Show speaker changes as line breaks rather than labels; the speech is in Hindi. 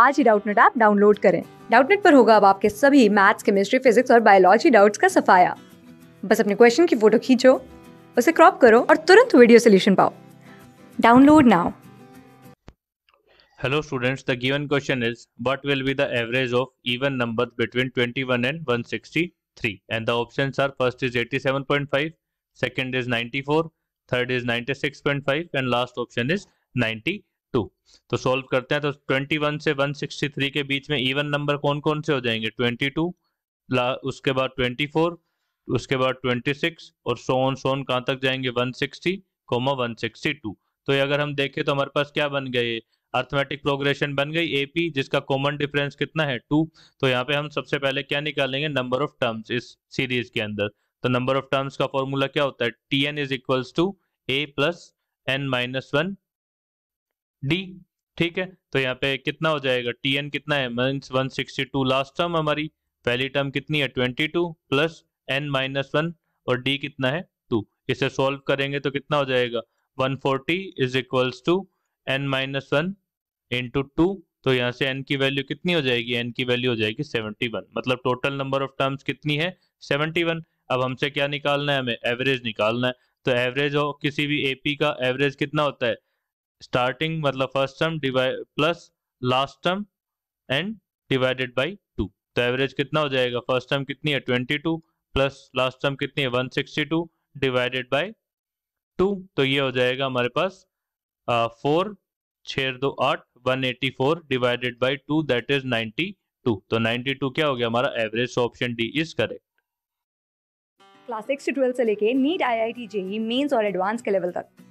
आज ही डाउटनेट ऐप डाउनलोड करें डाउटनेट पर होगा अब आपके सभी मैथ्स केमिस्ट्री फिजिक्स और बायोलॉजी डाउट्स का सफाया बस अपने क्वेश्चन की फोटो खींचो उसे क्रॉप करो और तुरंत वीडियो सोल्यूशन पाओ download now
Hello students, the given question is what will be the average of even numbers between 21 and 163 and the options are first is 87.5, second is 94, third is 96.5 and last option is 90 two तो सॉल्व करते हैं तो ट्वेंटी वन से वन सिक्सटी थ्री के बीच में इवन नंबर कौन कौन से हो जाएंगे ट्वेंटी टू उसके बाद ट्वेंटी फोर उसके बाद ट्वेंटी सिक्स और सोन सोन कहाँ तक जाएंगे one sixty comma one sixty two तो ये अगर हम देखें तो हमारे पास क्या बन गए अर्थमेटिक प्रोग्रेशन बन गई एपी जिसका कॉमन डिफरेंस कितना है टू तो यहाँ पे हम सबसे पहले क्या निकालेंगे नंबर ऑफ टर्म्स इस सीरीज के अंदर तो नंबर ऑफ टर्म्स का फॉर्मूला क्या होता है T N is equals to A plus N minus one D ठीक है तो यहाँ पे कितना हो जाएगा टी एन कितना है मीन्स टू लास्ट टर्म हमारी पहली टर्म कितनी है 22 प्लस एन माइनस वन और डी कितना है टू इसे सॉल्व करेंगे तो कितना हो जाएगा 140 forty is equals to N minus one into two तो यहाँ से एन की वैल्यू कितनी हो जाएगी एन की वैल्यू हो जाएगी 71 मतलब टोटल नंबर ऑफ टर्म्स कितनी है 71 अब हमसे क्या निकालना है हमें एवरेज निकालना है तो एवरेज हो किसी भी एपी का एवरेज कितना होता है स्टार्टिंग मतलब first term divide plus last term and divided by two तो एवरेज कितना हो जाएगा फर्स्ट टर्म कितनी है twenty two plus last term कितनी है one sixty two divided by two तो ये हो जाएगा हमारे पास फोर छः दो आठ one eighty four divided by two that is ninety two तो नाइनटी टू क्या हो गया हमारा average option D is correct
class six से ट्वेल्थ से लेके NEET I I T JEE mains और एडवांस के लेवल तक